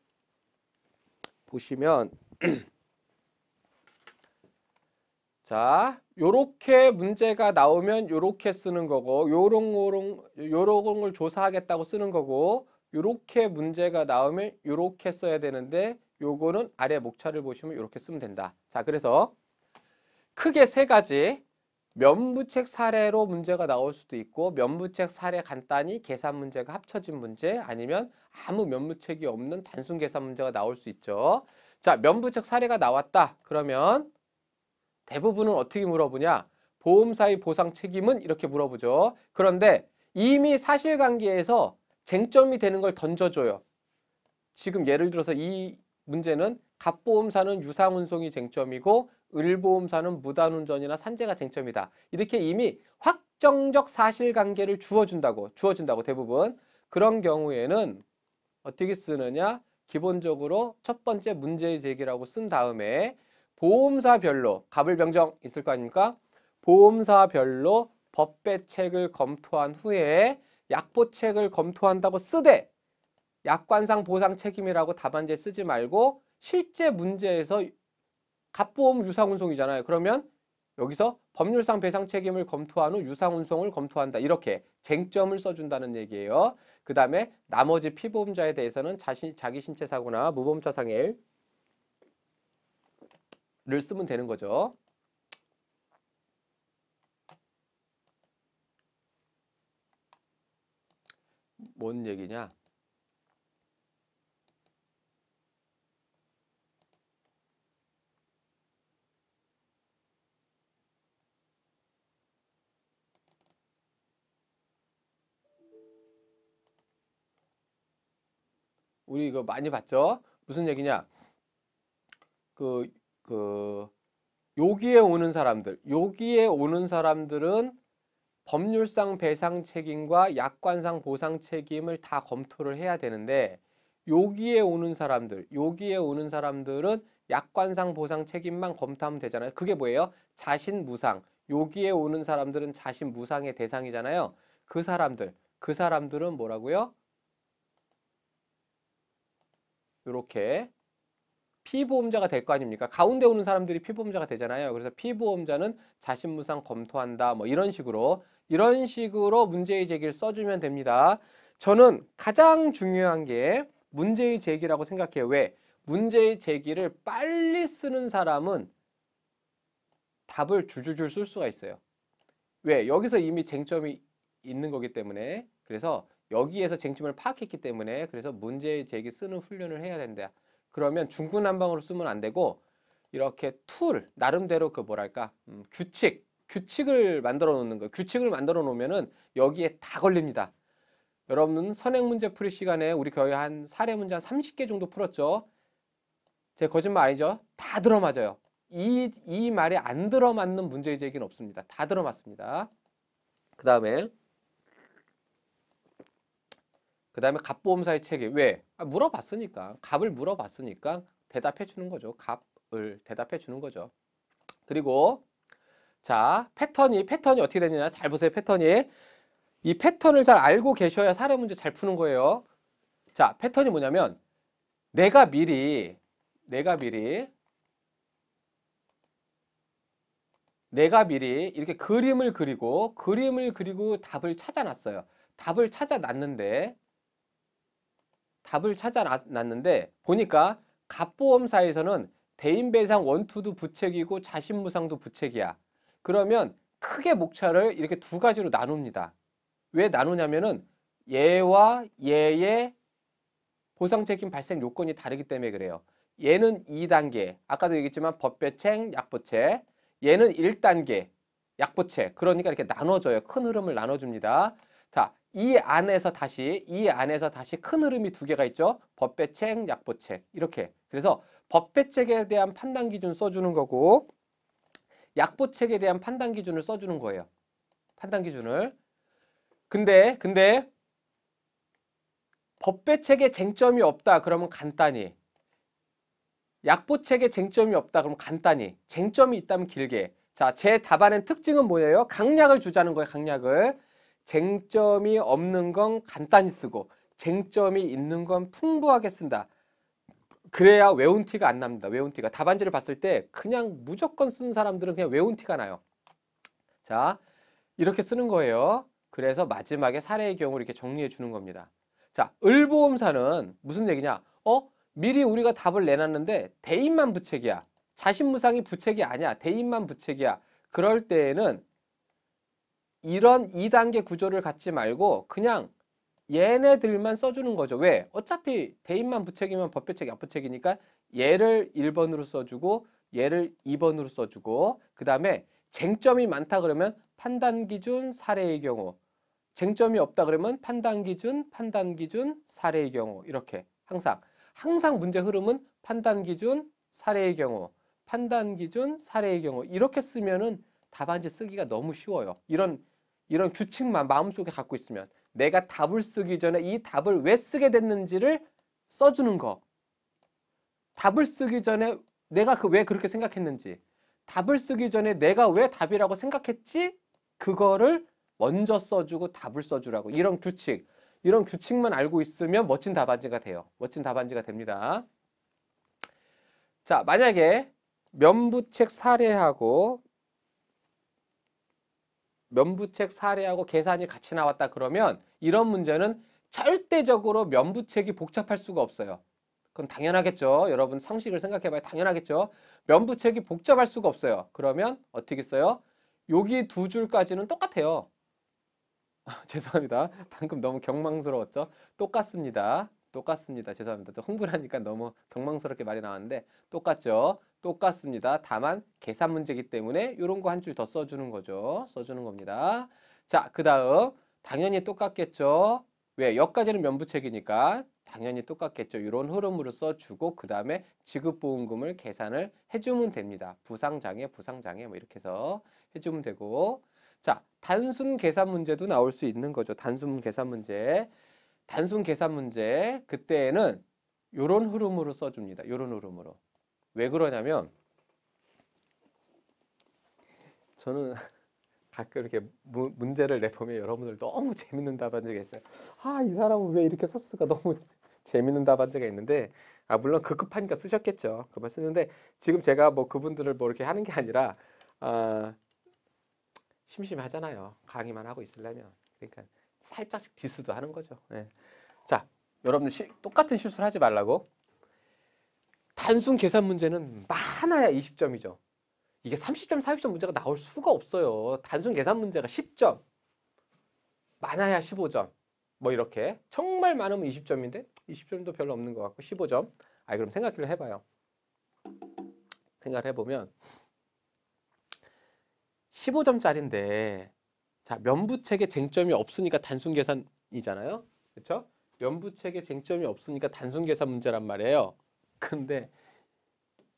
보시면 자, 요렇게 문제가 나오면 요렇게 쓰는 거고 요런 요런 요런 걸 조사하겠다고 쓰는 거고 이렇게 문제가 나오면 이렇게 써야 되는데 요거는 아래 목차를 보시면 이렇게 쓰면 된다. 자, 그래서 크게 세 가지 면부책 사례로 문제가 나올 수도 있고 면부책 사례 간단히 계산 문제가 합쳐진 문제 아니면 아무 면부책이 없는 단순 계산 문제가 나올 수 있죠. 자, 면부책 사례가 나왔다. 그러면 대부분은 어떻게 물어보냐? 보험사의 보상 책임은 이렇게 물어보죠. 그런데 이미 사실관계에서 쟁점이 되는 걸 던져줘요. 지금 예를 들어서 이 문제는 갑보험사는 유상운송이 쟁점이고 을보험사는 무단운전이나 산재가 쟁점이다. 이렇게 이미 확정적 사실관계를 주어준다고 주어준다고 대부분 그런 경우에는 어떻게 쓰느냐 기본적으로 첫 번째 문제의 제기라고 쓴 다음에 보험사별로 갑을병정 있을 거 아닙니까? 보험사별로 법배책을 검토한 후에 약보책을 검토한다고 쓰되 약관상 보상 책임이라고 답안지에 쓰지 말고 실제 문제에서 갑보험 유상운송이잖아요. 그러면 여기서 법률상 배상 책임을 검토한 후 유상운송을 검토한다. 이렇게 쟁점을 써준다는 얘기예요. 그 다음에 나머지 피보험자에 대해서는 자신, 자기 신체사고나 무보험자 상해를 쓰면 되는 거죠. 뭔 얘기냐? 우리 이거 많이 봤죠? 무슨 얘기냐? 그, 그, 여기에 오는 사람들, 여기에 오는 사람들은 법률상 배상 책임과 약관상 보상 책임을 다 검토를 해야 되는데 여기에 오는 사람들, 여기에 오는 사람들은 약관상 보상 책임만 검토하면 되잖아요. 그게 뭐예요? 자신 무상. 여기에 오는 사람들은 자신 무상의 대상이잖아요. 그 사람들, 그 사람들은 뭐라고요? 이렇게 피보험자가 될 거 아닙니까? 가운데 오는 사람들이 피보험자가 되잖아요. 그래서 피보험자는 자신무상 검토한다. 뭐 이런 식으로 이런 식으로 문제의 제기를 써주면 됩니다. 저는 가장 중요한 게 문제의 제기라고 생각해요. 왜? 문제의 제기를 빨리 쓰는 사람은 답을 줄줄줄 쓸 수가 있어요. 왜? 여기서 이미 쟁점이 있는 거기 때문에 그래서 여기에서 쟁점을 파악했기 때문에 그래서 문제의 제기 쓰는 훈련을 해야 된다. 그러면 중구난방으로 쓰면 안 되고 이렇게 툴 나름대로 그 뭐랄까 음, 규칙 규칙을 만들어 놓는 거 규칙을 만들어 놓으면은 여기에 다 걸립니다. 여러분 선행 문제 풀이 시간에 우리 거의 한 사례 문제 한 30개 정도 풀었죠. 제 거짓말 아니죠? 다 들어맞아요. 이, 이 말에 안 들어맞는 문제 의 제기는 없습니다. 다 들어맞습니다. 그 다음에 그 다음에 갑보험사의 책계 왜? 아, 물어봤으니까 값을 물어봤으니까 대답해 주는 거죠. 값을 대답해 주는 거죠. 그리고 자 패턴이 패턴이 어떻게 되느냐 잘 보세요. 패턴이 이 패턴을 잘 알고 계셔야 사례 문제 잘 푸는 거예요. 자 패턴이 뭐냐면 내가 미리 내가 미리 내가 미리 이렇게 그림을 그리고 그림을 그리고 답을 찾아놨어요. 답을 찾아놨는데 답을 찾아놨는데 보니까 갑보험사에서는 대인배상 원투도 부책이고 자신무상도 부책이야. 그러면 크게 목차를 이렇게 두 가지로 나눕니다. 왜 나누냐면은 얘와얘의 보상 책임 발생 요건이 다르기 때문에 그래요. 얘는 2단계, 아까도 얘기했지만 법배책, 약보책, 얘는 1단계, 약보책. 그러니까 이렇게 나눠줘요. 큰 흐름을 나눠줍니다. 자, 이 안에서 다시 이 안에서 다시 큰 흐름이 두 개가 있죠. 법배책, 약보책 이렇게. 그래서 법배책에 대한 판단 기준 써주는 거고 약보책에 대한 판단 기준을 써주는 거예요. 판단 기준을. 근데 근데 법배책에 쟁점이 없다 그러면 간단히 약보책에 쟁점이 없다 그러면 간단히 쟁점이 있다면 길게 자 제 답안의 특징은 뭐예요? 강약을 주자는 거예요 강약을 쟁점이 없는 건 간단히 쓰고 쟁점이 있는 건 풍부하게 쓴다. 그래야 외운 티가 안 납니다. 외운 티가. 답안지를 봤을 때 그냥 무조건 쓰는 사람들은 그냥 외운 티가 나요. 자, 이렇게 쓰는 거예요. 그래서 마지막에 사례의 경우 이렇게 정리해 주는 겁니다. 자, 을보험사는 무슨 얘기냐? 어? 미리 우리가 답을 내놨는데 대인만 부책이야. 자신무상이 부책이 아니야. 대인만 부책이야. 그럴 때에는 이런 2단계 구조를 갖지 말고 그냥 얘네들만 써주는 거죠. 왜? 어차피 대인만 부책이면 법규책, 이 약부책이니까 얘를 1번으로 써주고 얘를 2번으로 써주고 그 다음에 쟁점이 많다 그러면 판단 기준 사례의 경우 쟁점이 없다 그러면 판단 기준, 판단 기준, 사례의 경우 이렇게 항상 항상 문제 흐름은 판단 기준, 사례의 경우 판단 기준, 사례의 경우 이렇게 쓰면은 답안지 쓰기가 너무 쉬워요. 이런 이런 규칙만 마음속에 갖고 있으면 내가 답을 쓰기 전에 이 답을 왜 쓰게 됐는지를 써주는 거 답을 쓰기 전에 내가 그 왜 그렇게 생각했는지 답을 쓰기 전에 내가 왜 답이라고 생각했지 그거를 먼저 써주고 답을 써주라고 이런 규칙 이런 규칙만 알고 있으면 멋진 답안지가 돼요 멋진 답안지가 됩니다 자 만약에 면부책 사례하고 면부책 사례하고 계산이 같이 나왔다 그러면 이런 문제는 절대적으로 면부책이 복잡할 수가 없어요. 그건 당연하겠죠. 여러분 상식을 생각해봐야 당연하겠죠. 면부책이 복잡할 수가 없어요. 그러면 어떻게 써요? 여기 두 줄까지는 똑같아요. 죄송합니다. 방금 너무 경망스러웠죠? 똑같습니다. 똑같습니다. 죄송합니다. 또 흥분하니까 너무 경망스럽게 말이 나왔는데 똑같죠? 똑같습니다. 다만 계산 문제이기 때문에 이런 거 한 줄 더 써주는 거죠. 써주는 겁니다. 자, 그 다음 당연히 똑같겠죠. 왜? 여기까지는 면부책이니까 당연히 똑같겠죠. 이런 흐름으로 써주고 그 다음에 지급보험금을 계산을 해주면 됩니다. 부상장애, 부상장애 뭐 이렇게 해서 해주면 되고 자, 단순 계산 문제도 나올 수 있는 거죠. 단순 계산 문제. 단순 계산 문제 그때에는 이런 흐름으로 써줍니다. 이런 흐름으로. 왜 그러냐면 저는 가끔 이렇게 무, 문제를 내보면 여러분들 너무 재밌는 답안지가 있어요. 아, 이 사람은 왜 이렇게 소스가 너무 재밌는 답안지가 있는데 아, 물론 급급하니까 그 쓰셨겠죠. 그만 쓰는데 지금 제가 뭐 그분들을 뭐 이렇게 하는 게 아니라 아, 심심하잖아요. 강의만 하고 있으려면. 그러니까 살짝씩 디스도 하는 거죠. 네. 자, 여러분들 시, 똑같은 실수를 하지 말라고 단순 계산 문제는 많아야 20점이죠. 이게 30점, 40점 문제가 나올 수가 없어요. 단순 계산 문제가 10점, 많아야 15점, 뭐 이렇게. 정말 많으면 20점인데 20점도 별로 없는 것 같고 15점. 아 그럼 생각을 해봐요. 생각을 해보면 15점짜리인데 자 면부책에 쟁점이 없으니까 단순 계산이잖아요. 그렇죠? 면부책에 쟁점이 없으니까 단순 계산 문제란 말이에요. 근데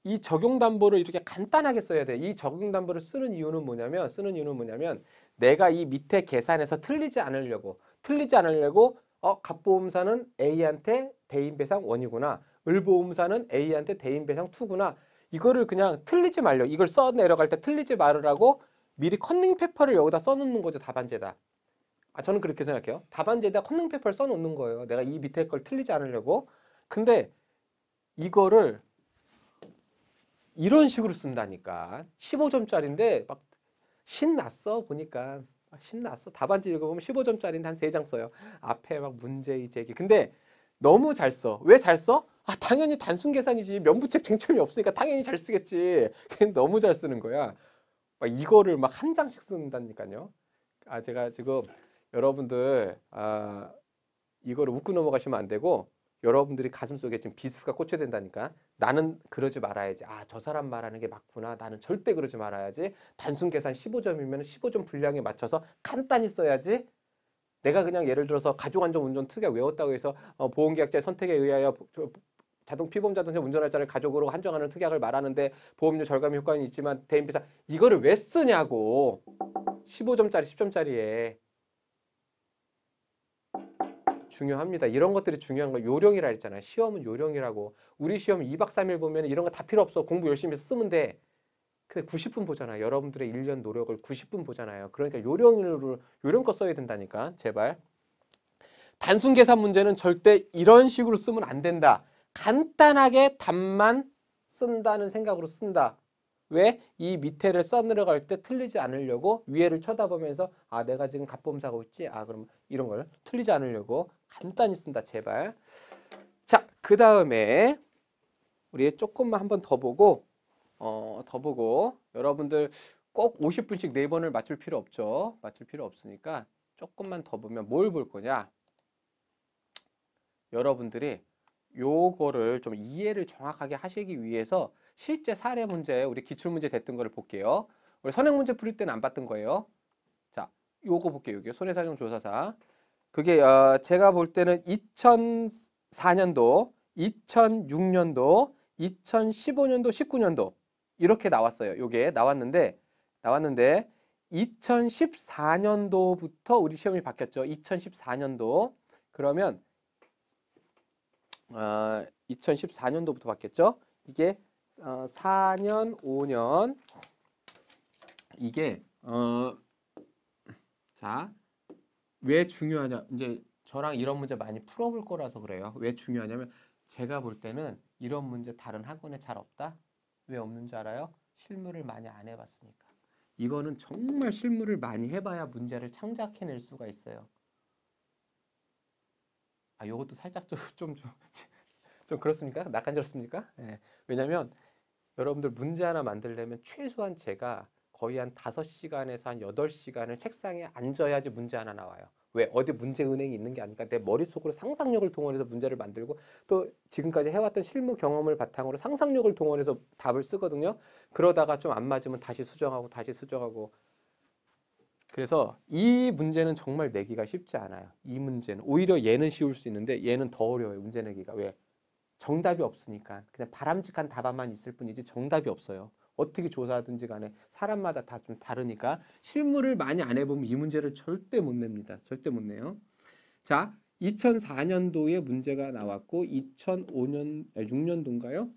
이 적용담보를 이렇게 간단하게 써야 돼. 이 적용담보를 쓰는 이유는 뭐냐면 쓰는 이유는 뭐냐면 내가 이 밑에 계산해서 틀리지 않으려고 틀리지 않으려고 어갑보험사는 A한테 대인배상 1이구나을보험사는 A한테 대인배상 2구나 이거를 그냥 틀리지 말려 이걸 써 내려갈 때 틀리지 말으라고 미리 컨닝 페퍼를 여기다 써놓는 거죠 답안제다 아 저는 그렇게 생각해요 답안제에다 컨닝 페퍼를 써놓는 거예요 내가 이 밑에 걸 틀리지 않으려고 근데 이거를 이런 식으로 쓴다니까. 15점짜리인데 막 신났어 보니까 신났어. 답안지 읽어보면 15점짜리인데 한세 장 써요. 앞에 막 문제 의 제기. 근데 너무 잘 써. 왜 잘 써? 아 당연히 단순 계산이지. 면부책 쟁점이 없으니까 당연히 잘 쓰겠지. 그냥 너무 잘 쓰는 거야. 막 이거를 막 한 장씩 쓴다니까요. 아 제가 지금 여러분들 아 이거를 웃고 넘어가시면 안 되고 여러분들이 가슴속에 지금 비수가 꽂혀야 된다니까 나는 그러지 말아야지 아 저 사람 말하는 게 맞구나 나는 절대 그러지 말아야지 단순 계산 15점이면 15점 분량에 맞춰서 간단히 써야지 내가 그냥 예를 들어서 가족안전운전 특약 외웠다고 해서 어, 보험계약자의 선택에 의하여 저, 자동 피보험 자동차 운전할자를 가족으로 한정하는 특약을 말하는데 보험료 절감 효과는 있지만 대인비상 이거를 왜 쓰냐고 15점짜리 10점짜리에 중요합니다. 이런 것들이 중요한 거 요령이라 했잖아요. 시험은 요령이라고. 우리 시험 2박 3일 보면 이런 거 다 필요 없어. 공부 열심히 해서 쓰면 돼. 근데 90분 보잖아요. 여러분들의 1년 노력을 90분 보잖아요. 그러니까 요령으로 요령껏 써야 된다니까. 제발. 단순 계산 문제는 절대 이런 식으로 쓰면 안 된다. 간단하게 답만 쓴다는 생각으로 쓴다. 왜? 이 밑에를 써내려갈 때 틀리지 않으려고 위에를 쳐다보면서 아 내가 지금 갑범사고 있지? 아 그럼 이런 걸 틀리지 않으려고 간단히 쓴다 제발. 자, 그 다음에 우리 조금만 한 번 더 보고 어, 더 보고 여러분들 꼭 50분씩 4번을 맞출 필요 없죠. 맞출 필요 없으니까 조금만 더 보면 뭘 볼 거냐. 여러분들이 요거를 좀 이해를 정확하게 하시기 위해서 실제 사례 문제, 우리 기출문제 됐던 거를 볼게요. 우리 선행문제 풀릴 때는 안 봤던 거예요. 자, 요거 볼게요. 여기 손해사정조사사. 그게 어, 제가 볼 때는 2004년도, 2006년도, 2015년도, 19년도 이렇게 나왔어요. 요게 나왔는데 나왔는데 2014년도부터 우리 시험이 바뀌었죠. 2014년도 그러면 어, 아, 2014년도부터 바뀌었죠. 이게 어, 4년, 5년 이게 어, 자왜 중요하냐? 이제 저랑 이런 문제 많이 풀어볼 거라서 그래요. 왜 중요하냐면 제가 볼 때는 이런 문제 다른 학원에 잘 없다. 왜 없는 줄 알아요? 실무를 많이 안 해봤으니까. 이거는 정말 실무를 많이 해봐야 문제를 창작해낼 수가 있어요. 아, 요것도 살짝 좀, 좀, 좀, 좀 그렇습니까? 낯간지럽습니까? 네. 왜냐면 여러분들 문제 하나 만들려면 최소한 제가 거의 한 5시간에서 한 8시간을 책상에 앉아야지 문제 하나 나와요. 왜? 어디 문제 은행이 있는 게 아니니까 내 머릿속으로 상상력을 동원해서 문제를 만들고 또 지금까지 해왔던 실무 경험을 바탕으로 상상력을 동원해서 답을 쓰거든요. 그러다가 좀 안 맞으면 다시 수정하고 다시 수정하고 그래서 이 문제는 정말 내기가 쉽지 않아요. 이 문제는 오히려 얘는 쉬울 수 있는데 얘는 더 어려워요. 문제 내기가 왜? 정답이 없으니까 그냥 바람직한 답안만 있을 뿐이지 정답이 없어요. 어떻게 조사하든지 간에 사람마다 다 좀 다르니까 실무를 많이 안 해보면 이 문제를 절대 못 냅니다. 절대 못 내요. 자, 2004년도에 문제가 나왔고 2005년, 6년도인가요?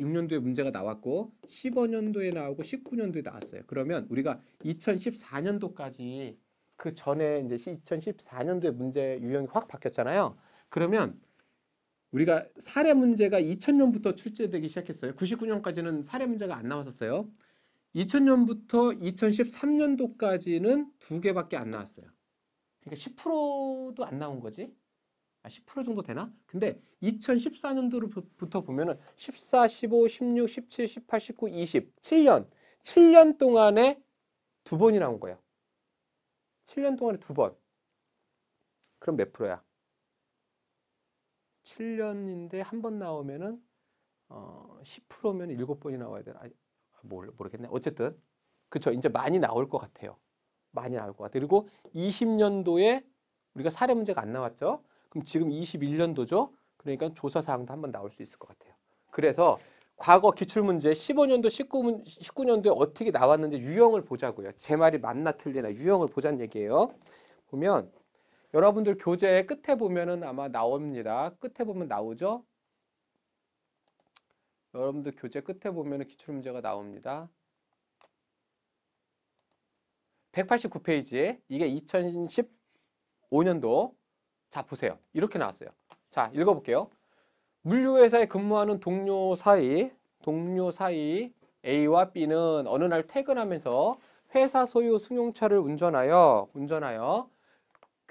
6년도에 문제가 나왔고 15년도에 나오고 19년도에 나왔어요. 그러면 우리가 2014년도까지 그 전에 이제 2014년도에 문제 유형이 확 바뀌었잖아요. 그러면 우리가 사례 문제가 2000년부터 출제되기 시작했어요. 99년까지는 사례 문제가 안 나왔었어요. 2000년부터 2013년도까지는 두 개밖에 안 나왔어요. 그러니까 10%도 안 나온 거지. 아, 10% 정도 되나? 근데 2014년도부터 보면은 14, 15, 16, 17, 18, 19, 20, 7년, 7년 동안에 두 번이 나온 거예요. 7년 동안에 두 번. 그럼 몇 프로야? 7년인데 한 번 나오면은 어 10%면 7번이 나와야 되나? 모르, 아, 모르겠네. 어쨌든 그쵸. 이제 많이 나올 것 같아요. 많이 나올 것 같아요. 그리고 20년도에 우리가 사례 문제가 안 나왔죠. 그럼 지금 21년도죠. 그러니까 조사 사항도 한 번 나올 수 있을 것 같아요. 그래서 과거 기출문제 15년도, 19, 19년도에 어떻게 나왔는지 유형을 보자고요. 제 말이 맞나 틀리나 유형을 보자는 얘기예요. 보면 여러분들 교재 끝에 보면은 아마 나옵니다. 끝에 보면 나오죠? 여러분들 교재 끝에 보면은 기출문제가 나옵니다. 189페이지에 이게 2015년도 자 보세요. 이렇게 나왔어요. 자 읽어볼게요. 물류회사에 근무하는 동료 사이 동료 사이 A와 B는 어느 날 퇴근하면서 회사 소유 승용차를 운전하여 운전하여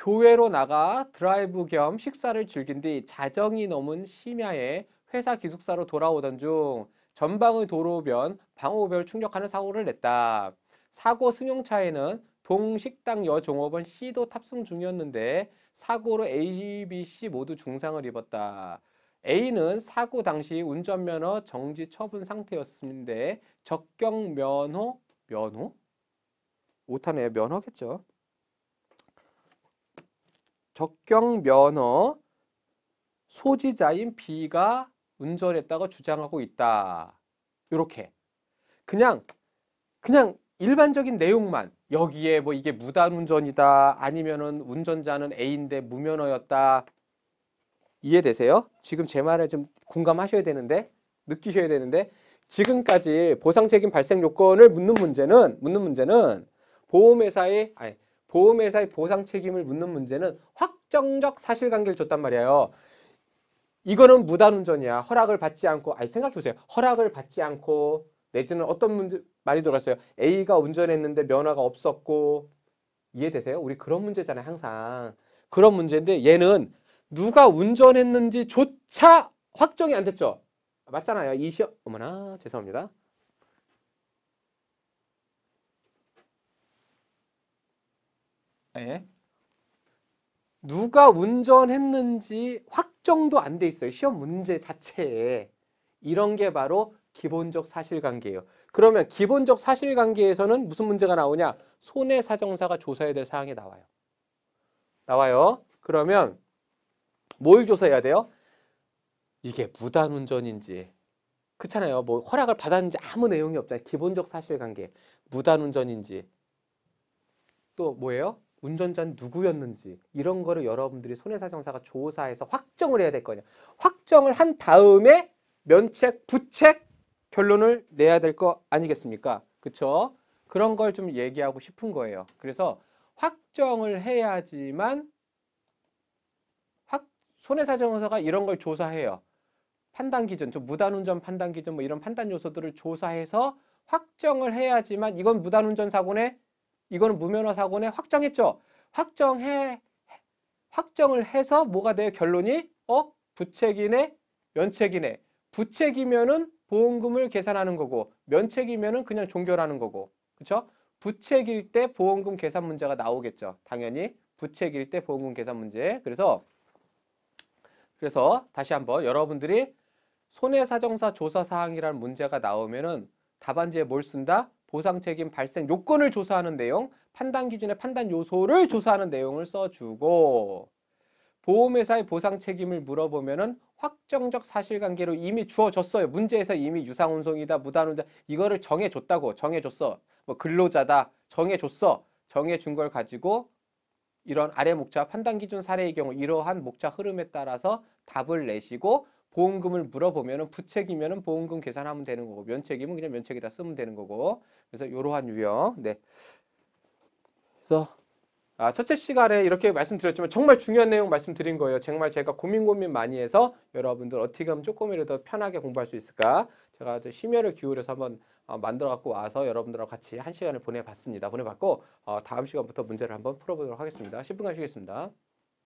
교회로 나가 드라이브 겸 식사를 즐긴 뒤 자정이 넘은 심야에 회사 기숙사로 돌아오던 중 전방의 도로변 방호벽을 충격하는 사고를 냈다. 사고 승용차에는 동식당 여종업원 C도 탑승 중이었는데 사고로 A, B, C 모두 중상을 입었다. A는 사고 당시 운전면허 정지 처분 상태였는데 적격 면허? 면허? 못하네요 면허겠죠. 적격면허 소지자인 B가 운전했다고 주장하고 있다. 이렇게 그냥 그냥 일반적인 내용만 여기에 뭐 이게 무단운전이다 아니면은 운전자는 A인데 무면허였다 이해되세요? 지금 제 말에 좀 공감하셔야 되는데 느끼셔야 되는데 지금까지 보상 책임 발생 요건을 묻는 문제는 묻는 문제는 보험회사의 아니 보험회사의 보상 책임을 묻는 문제는 확정적 사실관계를 줬단 말이에요. 이거는 무단운전이야. 허락을 받지 않고 아니 생각해보세요. 허락을 받지 않고 내지는 어떤 문제 많이 들어갔어요. A가 운전했는데 면허가 없었고 이해되세요? 우리 그런 문제잖아요. 항상 그런 문제인데 얘는 누가 운전했는지조차 확정이 안 됐죠. 맞잖아요. 이시 어머나 죄송합니다. 예. 누가 운전했는지 확정도 안 돼 있어요. 시험 문제 자체에. 이런 게 바로 기본적 사실관계예요. 그러면 기본적 사실관계에서는 무슨 문제가 나오냐? 손해사정사가 조사해야 될 사항이 나와요. 나와요. 그러면 뭘 조사해야 돼요? 이게 무단운전인지 그렇잖아요. 뭐 허락을 받았는지 아무 내용이 없잖아요. 기본적 사실관계 무단운전인지 또 뭐예요? 운전자는 누구였는지 이런 거를 여러분들이 손해사정사가 조사해서 확정을 해야 될 거냐. 확정을 한 다음에 면책, 부책 결론을 내야 될 거 아니겠습니까? 그쵸 그런 걸 좀 얘기하고 싶은 거예요. 그래서 확정을 해야지만 확 손해사정사가 이런 걸 조사해요. 판단 기준, 좀 무단운전 판단 기준 뭐 이런 판단 요소들을 조사해서 확정을 해야지만 이건 무단운전 사고네 이거는 무면허 사고네 확정했죠. 확정해 확정을 해서 뭐가 돼요? 결론이 어 부책이네 면책이네. 부책이면은 보험금을 계산하는 거고 면책이면은 그냥 종결하는 거고 그렇죠? 부책일 때 보험금 계산 문제가 나오겠죠. 당연히 부책일 때 보험금 계산 문제. 그래서 그래서 다시 한번 여러분들이 손해사정사 조사사항이라는 문제가 나오면은 답안지에 뭘 쓴다? 보상 책임 발생 요건을 조사하는 내용, 판단 기준의 판단 요소를 조사하는 내용을 써주고 보험회사의 보상 책임을 물어보면은 확정적 사실관계로 이미 주어졌어요. 문제에서 이미 유상운송이다, 무단운전 이거를 정해줬다고 정해줬어. 뭐 근로자다 정해줬어. 정해준 걸 가지고 이런 아래 목차 판단 기준 사례의 경우 이러한 목차 흐름에 따라서 답을 내시고 보험금을 물어보면은 부책이면 보험금 계산하면 되는 거고 면책이면 그냥 면책에다 쓰면 되는 거고 그래서 이러한 유형 네 그래서 아, 첫째 시간에 이렇게 말씀드렸지만 정말 중요한 내용 말씀드린 거예요 정말 제가 고민 고민 많이 해서 여러분들 어떻게 하면 조금이라도 편하게 공부할 수 있을까 제가 좀 심혈을 기울여서 한번 어, 만들어 갖고 와서 여러분들하고 같이 한 시간을 보내봤습니다 보내봤고 어, 다음 시간부터 문제를 한번 풀어보도록 하겠습니다 10분간 쉬겠습니다